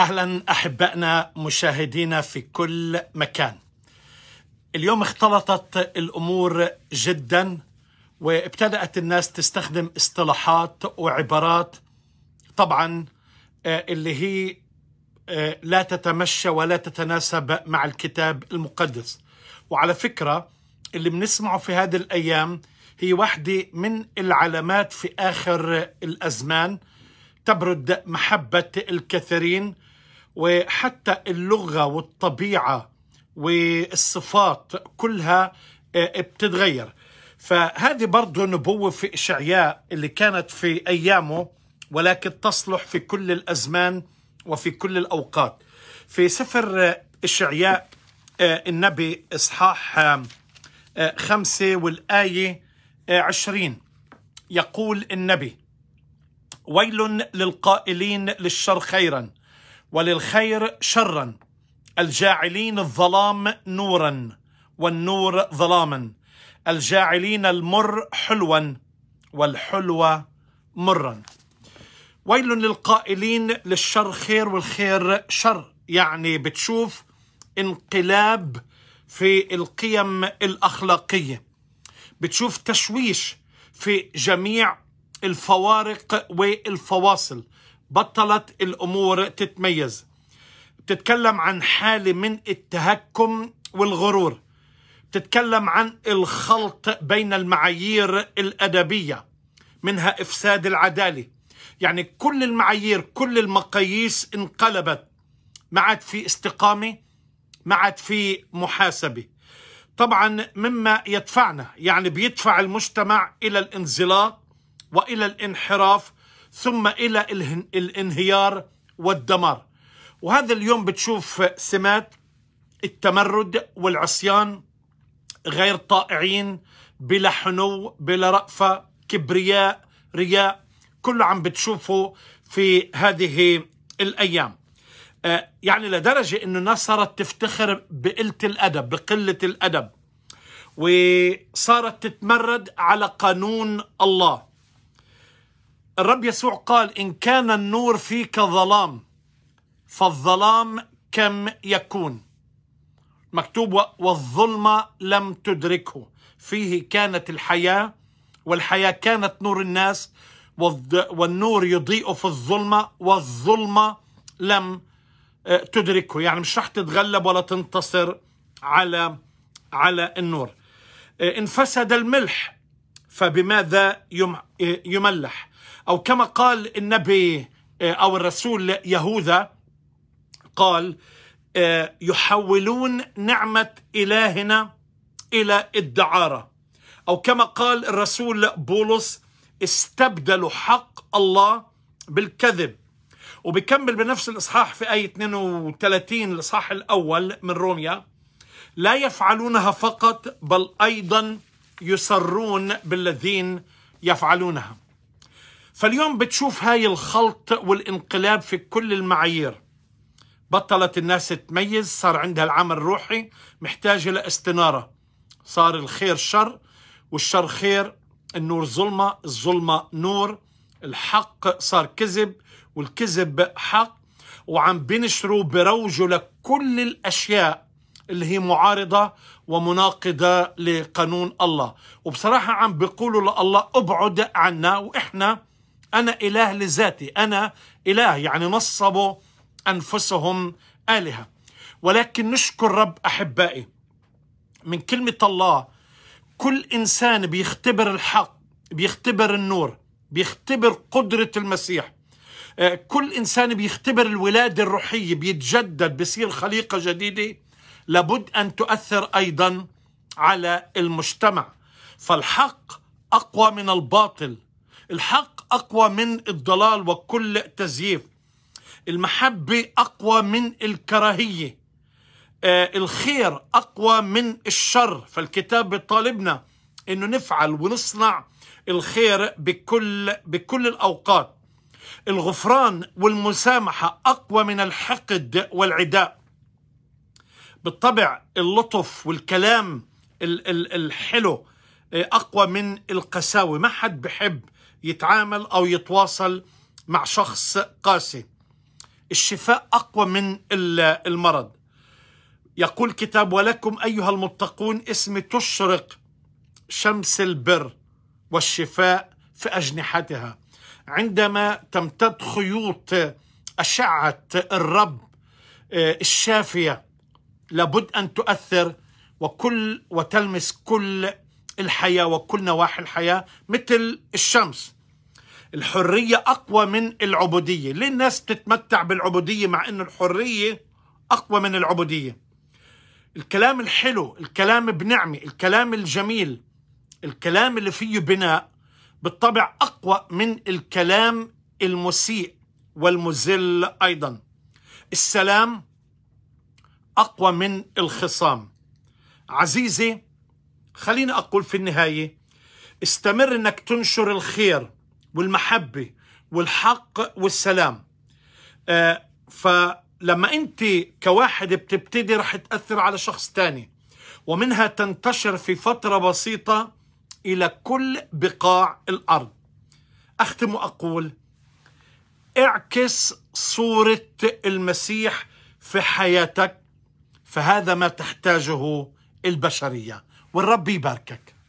اهلا احبائنا مشاهدينا في كل مكان. اليوم اختلطت الامور جدا وابتدات الناس تستخدم اصطلاحات وعبارات طبعا آه، اللي هي آه، لا تتمشى ولا تتناسب مع الكتاب المقدس. وعلى فكره اللي بنسمعه في هذه الايام هي واحده من العلامات في اخر الازمان تبرد محبه الكثيرين وحتى اللغة والطبيعة والصفات كلها آه، بتتغير فهذه برضه نبوة في إشعياء اللي كانت في أيامه ولكن تصلح في كل الأزمان وفي كل الأوقات في سفر آه، إشعياء آه، النبي إصحاح خمسة والآية عشرين يقول النبي ويل للقائلين للشر خيرا وللخير شرا الجاعلين الظلام نورا والنور ظلاما الجاعلين المر حلوا والحلو مرا ويل للقائلين للشر خير والخير شر يعني بتشوف انقلاب في القيم الاخلاقيه بتشوف تشويش في جميع الفوارق والفواصل بطلت الأمور تتميز بتتكلم عن حالة من التهكم والغرور بتتكلم عن الخلط بين المعايير الأدبية منها إفساد العدالة يعني كل المعايير كل المقاييس انقلبت ما عاد في استقامة ما عاد في محاسبة طبعا مما يدفعنا يعني بيدفع المجتمع إلى الانزلاق وإلى الانحراف ثم إلى الانهيار والدمار وهذا اليوم بتشوف سمات التمرد والعصيان غير طائعين بلا حنو بلا رأفة كبرياء رياء كله عم بتشوفه في هذه الأيام آه، يعني لدرجة أن الناس صارت تفتخر بقلة الأدب بقلة الأدب وصارت تتمرد على قانون الله الرب يسوع قال إن كان النور فيك ظلام فالظلام كم يكون مكتوب والظلمة لم تدركه فيه كانت الحياة والحياة كانت نور الناس والنور يضيء في الظلمة والظلمة لم آه، تدركه يعني مش رح تتغلب ولا تنتصر على على النور آه، انفسد الملح فبماذا آه، يملح أو كما قال النبي آه، أو الرسول يهوذا قال آه، يحولون نعمة إلهنا إلى الدعارة أو كما قال الرسول بولس استبدلوا حق الله بالكذب وبكمل بنفس الإصحاح في آية 32 الإصحاح الأول من روميا لا يفعلونها فقط بل أيضا يسرون بالذين يفعلونها فاليوم بتشوف هاي الخلط والانقلاب في كل المعايير بطلت الناس تميز صار عندها العمل الروحي محتاجة لاستنارة صار الخير شر والشر خير النور ظلمة الظلمة نور الحق صار كذب والكذب حق وعم بنشروا بروجوا لكل الأشياء اللي هي معارضة ومناقضة لقانون الله وبصراحة عم بيقولوا لله ابعد عنا وإحنا أنا إله لذاتي أنا إله يعني نصبوا أنفسهم آلهة ولكن نشكر رب أحبائي من كلمة الله كل إنسان بيختبر الحق بيختبر النور بيختبر قدرة المسيح آه، كل إنسان بيختبر الولادة الروحية بيتجدد بصير خليقة جديدة لابد أن تؤثر أيضا على المجتمع فالحق أقوى من الباطل الحق أقوى من الضلال وكل تزييف المحبة أقوى من الكراهية آه الخير أقوى من الشر فالكتاب بيطالبنا أنه نفعل ونصنع الخير بكل, بكل الأوقات الغفران والمسامحة أقوى من الحقد والعداء بالطبع اللطف والكلام الحلو آه، أقوى من القساوة ما حد بحب يتعامل أو يتواصل مع شخص قاسي الشفاء أقوى من المرض يقول كتاب ولكم أيها المتقون اسم تشرق شمس البر والشفاء في أجنحتها عندما تمتد خيوط أشعة الرب آه، الشافية لابد أن تؤثر وكل وتلمس كل الحياة وكل نواحي الحياة مثل الشمس الحرية أقوى من العبودية ليه الناس تتمتع بالعبودية مع أن الحرية أقوى من العبودية الكلام الحلو الكلام بنعمة الكلام الجميل الكلام اللي فيه بناء بالطبع أقوى من الكلام المسيء والمذل أيضا السلام أقوى من الخصام عزيزي خليني أقول في النهاية استمر أنك تنشر الخير والمحبة والحق والسلام آه فلما أنت كواحد بتبتدي رح تأثر على شخص تاني ومنها تنتشر في فترة بسيطة إلى كل بقاع الأرض أختم وأقول اعكس صورة المسيح في حياتك فهذا ما تحتاجه البشريه والرب يباركك